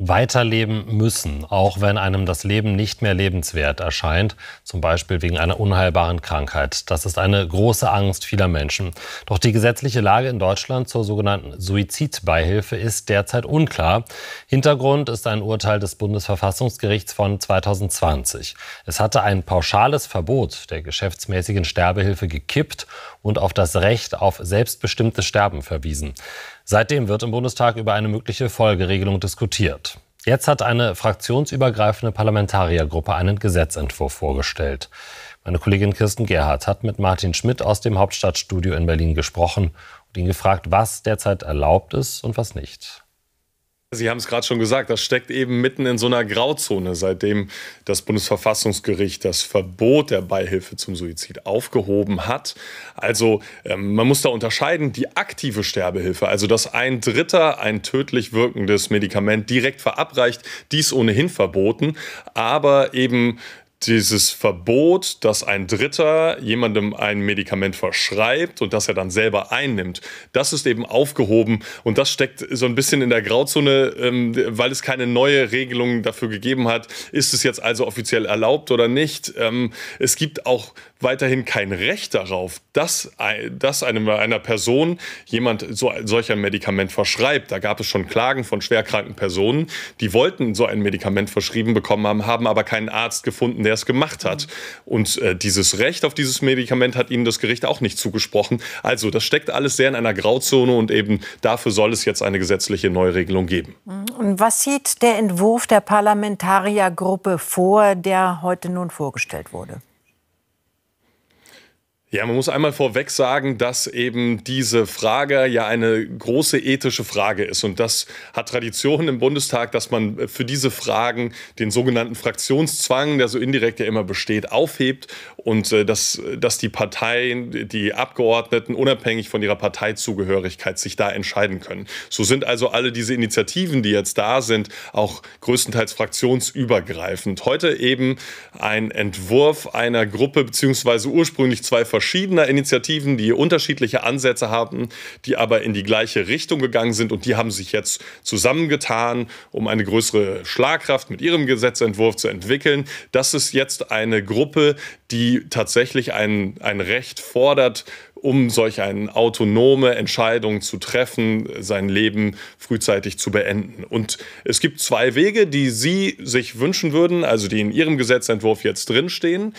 weiterleben müssen, auch wenn einem das Leben nicht mehr lebenswert erscheint, zum Beispiel wegen einer unheilbaren Krankheit. Das ist eine große Angst vieler Menschen. Doch die gesetzliche Lage in Deutschland zur sogenannten Suizidbeihilfe ist derzeit unklar. Hintergrund ist ein Urteil des Bundesverfassungsgerichts von 2020. Es hatte ein pauschales Verbot der geschäftsmäßigen Sterbehilfe gekippt und auf das Recht auf selbstbestimmtes Sterben verwiesen. Seitdem wird im Bundestag über eine mögliche Folgeregelung diskutiert. Jetzt hat eine fraktionsübergreifende Parlamentariergruppe einen Gesetzentwurf vorgestellt. Meine Kollegin Kirsten Gerhardt hat mit Martin Schmidt aus dem Hauptstadtstudio in Berlin gesprochen und ihn gefragt, was derzeit erlaubt ist und was nicht. Sie haben es gerade schon gesagt, das steckt eben mitten in so einer Grauzone, seitdem das Bundesverfassungsgericht das Verbot der Beihilfe zum Suizid aufgehoben hat. Also ähm, man muss da unterscheiden, die aktive Sterbehilfe, also dass ein Dritter ein tödlich wirkendes Medikament direkt verabreicht, dies ohnehin verboten, aber eben dieses Verbot, dass ein Dritter jemandem ein Medikament verschreibt und das er dann selber einnimmt, das ist eben aufgehoben und das steckt so ein bisschen in der Grauzone, ähm, weil es keine neue Regelung dafür gegeben hat. Ist es jetzt also offiziell erlaubt oder nicht? Ähm, es gibt auch weiterhin kein Recht darauf, dass, dass einem, einer Person jemand so, solch ein Medikament verschreibt. Da gab es schon Klagen von schwerkranken Personen, die wollten so ein Medikament verschrieben bekommen haben, haben aber keinen Arzt gefunden, der es gemacht hat. Und äh, dieses Recht auf dieses Medikament hat ihnen das Gericht auch nicht zugesprochen. Also das steckt alles sehr in einer Grauzone und eben dafür soll es jetzt eine gesetzliche Neuregelung geben. Und was sieht der Entwurf der Parlamentariergruppe vor, der heute nun vorgestellt wurde? Ja, man muss einmal vorweg sagen, dass eben diese Frage ja eine große ethische Frage ist. Und das hat Tradition im Bundestag, dass man für diese Fragen den sogenannten Fraktionszwang, der so indirekt ja immer besteht, aufhebt und äh, dass, dass die Parteien, die Abgeordneten unabhängig von ihrer Parteizugehörigkeit sich da entscheiden können. So sind also alle diese Initiativen, die jetzt da sind, auch größtenteils fraktionsübergreifend. Heute eben ein Entwurf einer Gruppe beziehungsweise ursprünglich zwei Ver verschiedener Initiativen, die unterschiedliche Ansätze haben, die aber in die gleiche Richtung gegangen sind und die haben sich jetzt zusammengetan, um eine größere Schlagkraft mit ihrem Gesetzentwurf zu entwickeln. Das ist jetzt eine Gruppe, die tatsächlich ein, ein Recht fordert, um solch eine autonome Entscheidung zu treffen, sein Leben frühzeitig zu beenden. Und es gibt zwei Wege, die Sie sich wünschen würden, also die in Ihrem Gesetzentwurf jetzt drinstehen.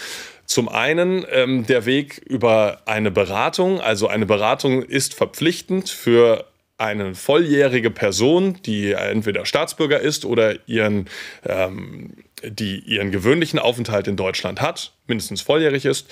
Zum einen ähm, der Weg über eine Beratung. Also eine Beratung ist verpflichtend für eine volljährige Person, die entweder Staatsbürger ist oder ihren, ähm, die ihren gewöhnlichen Aufenthalt in Deutschland hat, mindestens volljährig ist,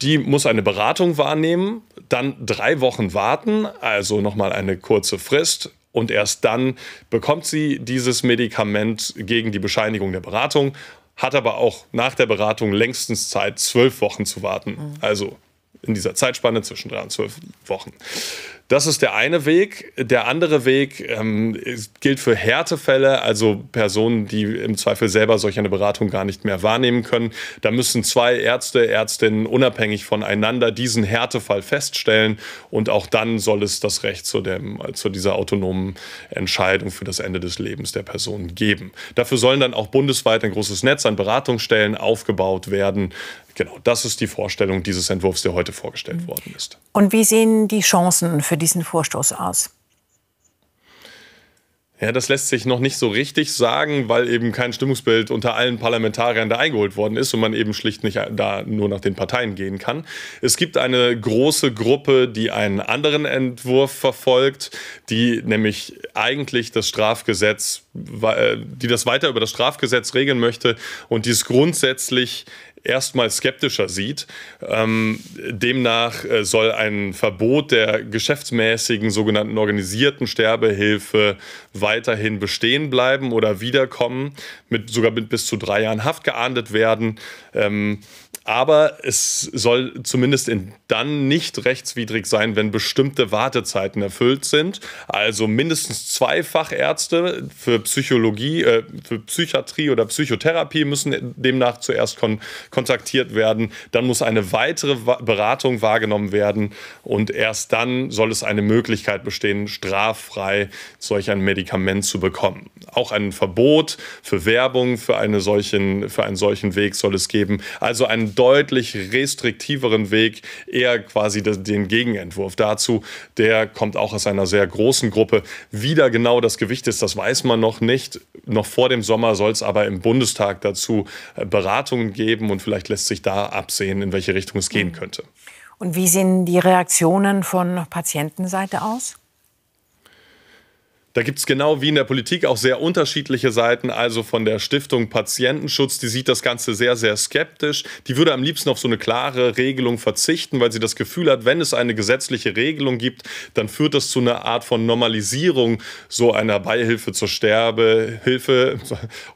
die muss eine Beratung wahrnehmen, dann drei Wochen warten, also nochmal eine kurze Frist. Und erst dann bekommt sie dieses Medikament gegen die Bescheinigung der Beratung hat aber auch nach der Beratung längstens Zeit, zwölf Wochen zu warten. Mhm. Also in dieser Zeitspanne zwischen drei und zwölf Wochen. Das ist der eine Weg. Der andere Weg ähm, gilt für Härtefälle, also Personen, die im Zweifel selber solch eine Beratung gar nicht mehr wahrnehmen können. Da müssen zwei Ärzte, Ärztinnen unabhängig voneinander diesen Härtefall feststellen und auch dann soll es das Recht zu, dem, zu dieser autonomen Entscheidung für das Ende des Lebens der Person geben. Dafür sollen dann auch bundesweit ein großes Netz an Beratungsstellen aufgebaut werden, Genau, das ist die Vorstellung dieses Entwurfs, der heute vorgestellt mhm. worden ist. Und wie sehen die Chancen für für diesen Vorstoß aus? Ja, das lässt sich noch nicht so richtig sagen, weil eben kein Stimmungsbild unter allen Parlamentariern da eingeholt worden ist und man eben schlicht nicht da nur nach den Parteien gehen kann. Es gibt eine große Gruppe, die einen anderen Entwurf verfolgt, die nämlich eigentlich das Strafgesetz, äh, die das weiter über das Strafgesetz regeln möchte und dies grundsätzlich erstmal skeptischer sieht. Ähm, demnach äh, soll ein Verbot der geschäftsmäßigen sogenannten organisierten Sterbehilfe weiterhin bestehen bleiben oder wiederkommen, mit, sogar mit bis zu drei Jahren Haft geahndet werden. Ähm, aber es soll zumindest dann nicht rechtswidrig sein, wenn bestimmte Wartezeiten erfüllt sind. Also mindestens zwei Fachärzte für Psychologie, äh, für Psychiatrie oder Psychotherapie müssen demnach zuerst kon kontaktiert werden. Dann muss eine weitere Wa Beratung wahrgenommen werden und erst dann soll es eine Möglichkeit bestehen, straffrei solch ein Medikament zu bekommen. Auch ein Verbot für Werbung für, eine solchen, für einen solchen Weg soll es geben. Also ein deutlich restriktiveren Weg, eher quasi den Gegenentwurf dazu. Der kommt auch aus einer sehr großen Gruppe. Wie da genau das Gewicht ist, das weiß man noch nicht. Noch vor dem Sommer soll es aber im Bundestag dazu äh, Beratungen geben und vielleicht lässt sich da absehen, in welche Richtung es gehen mhm. könnte. Und wie sehen die Reaktionen von Patientenseite aus? Da gibt es genau wie in der Politik auch sehr unterschiedliche Seiten, also von der Stiftung Patientenschutz, die sieht das Ganze sehr, sehr skeptisch. Die würde am liebsten auf so eine klare Regelung verzichten, weil sie das Gefühl hat, wenn es eine gesetzliche Regelung gibt, dann führt das zu einer Art von Normalisierung so einer Beihilfe zur Sterbehilfe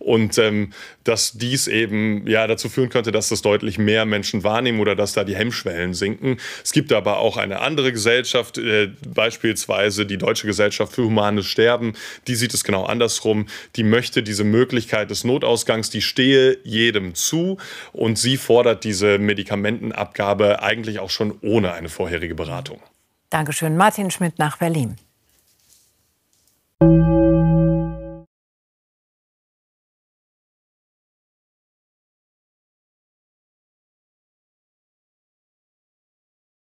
und ähm, dass dies eben ja dazu führen könnte, dass das deutlich mehr Menschen wahrnehmen oder dass da die Hemmschwellen sinken. Es gibt aber auch eine andere Gesellschaft, äh, beispielsweise die Deutsche Gesellschaft für humanes Sterben bewerben. Die sieht es genau andersrum. Die möchte diese Möglichkeit des Notausgangs, die stehe jedem zu. Und sie fordert diese Medikamentenabgabe eigentlich auch schon ohne eine vorherige Beratung. Dankeschön, Martin Schmidt nach Berlin.